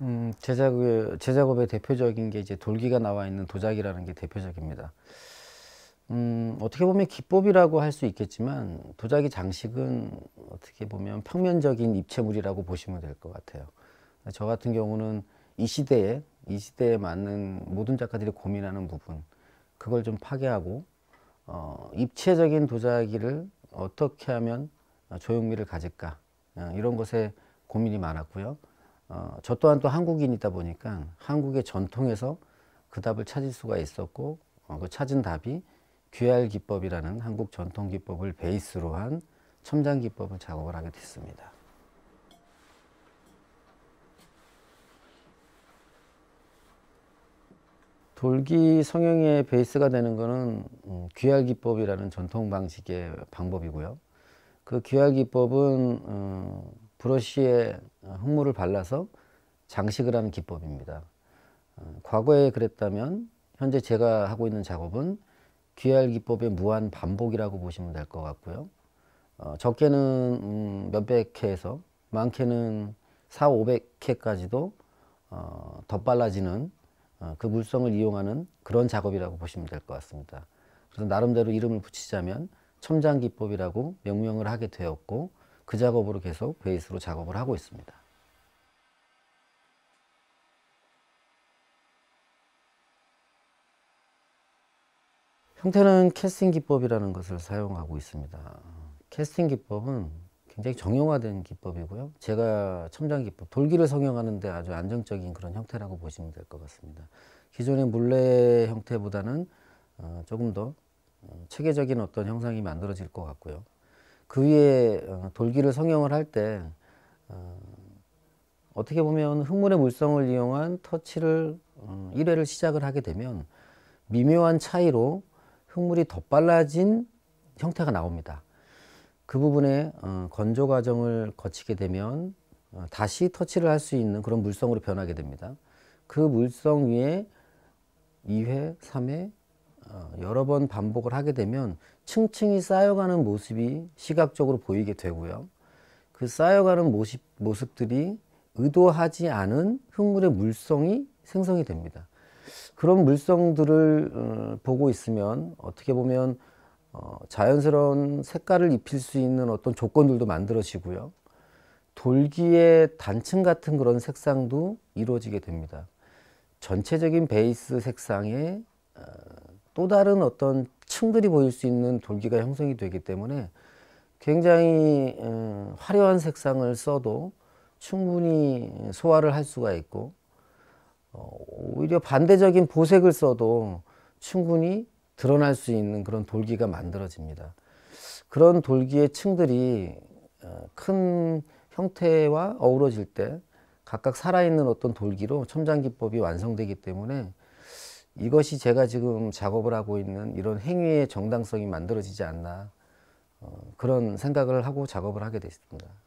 음, 제작의, 제작업의 대표적인 게 이제 돌기가 나와 있는 도자기라는 게 대표적입니다. 음, 어떻게 보면 기법이라고 할 수 있겠지만 도자기 장식은 어떻게 보면 평면적인 입체물이라고 보시면 될 것 같아요. 저 같은 경우는 이 시대에 이 시대에 맞는 모든 작가들이 고민하는 부분 그걸 좀 파괴하고 어, 입체적인 도자기를 어떻게 하면 조용미를 가질까 어, 이런 것에 고민이 많았고요. 어, 저 또한 또 한국인이다 보니까 한국의 전통에서 그 답을 찾을 수가 있었고 어, 그 찾은 답이 귀할 기법이라는 한국 전통 기법을 베이스로 한 첨장 기법을 작업을 하게 됐습니다. 돌기 성형의 베이스가 되는 것은 음, 귀할 기법이라는 전통 방식의 방법이고요. 그 귀할 기법은 어, 브러쉬에 흙물을 발라서 장식을 하는 기법입니다. 어, 과거에 그랬다면 현재 제가 하고 있는 작업은 귀할 기법의 무한 반복이라고 보시면 될 것 같고요. 어, 적게는 음, 몇백 회에서 많게는 4, 500회까지도 어, 더라지는그 어, 물성을 이용하는 그런 작업이라고 보시면 될 것 같습니다. 그래서 나름대로 이름을 붙이자면 첨장 기법이라고 명명을 하게 되었고 그 작업으로 계속 베이스로 작업을 하고 있습니다. 형태는 캐스팅 기법이라는 것을 사용하고 있습니다. 캐스팅 기법은 굉장히 정형화된 기법이고요. 제가 첨단 기법, 돌기를 성형하는데 아주 안정적인 그런 형태라고 보시면 될 것 같습니다. 기존의 물레 형태보다는 어, 조금 더 어, 체계적인 어떤 형상이 만들어질 것 같고요. 그 위에 어, 돌기를 성형을 할때 어, 어떻게 보면 흙물의 물성을 이용한 터치를 1회를 어, 시작을 하게 되면 미묘한 차이로 흙물이 더 빨라진 형태가 나옵니다. 그 부분에 건조 과정을 거치게 되면 다시 터치를 할 수 있는 그런 물성으로 변하게 됩니다. 그 물성 위에 2회, 3회, 어, 여러 번 반복을 하게 되면 층층이 쌓여가는 모습이 시각적으로 보이게 되고요. 그 쌓여가는 모습, 모습들이 의도하지 않은 흙물의 물성이 생성이 됩니다. 그런 물성들을 어, 보고 있으면 어떻게 보면 어, 자연스러운 색깔을 입힐 수 있는 어떤 조건들도 만들어지고요. 돌기의 단층 같은 그런 색상도 이루어지게 됩니다. 전체적인 베이스 색상에 또 다른 어떤 층들이 보일 수 있는 돌기가 형성이 되기 때문에 굉장히 어, 화려한 색상을 써도 충분히 소화를 할 수가 있고 어, 오히려 반대적인 보색을 써도 충분히 드러날 수 있는 그런 돌기가 만들어집니다. 그런 돌기의 층들이 어, 큰 형태와 어우러질 때 각각 살아있는 어떤 돌기로 첨장 기법이 완성되기 때문에 이것이 제가 지금 작업을 하고 있는 이런 행위의 정당성이 만들어지지 않나 어, 그런 생각을 하고 작업을 하게 됐습니다.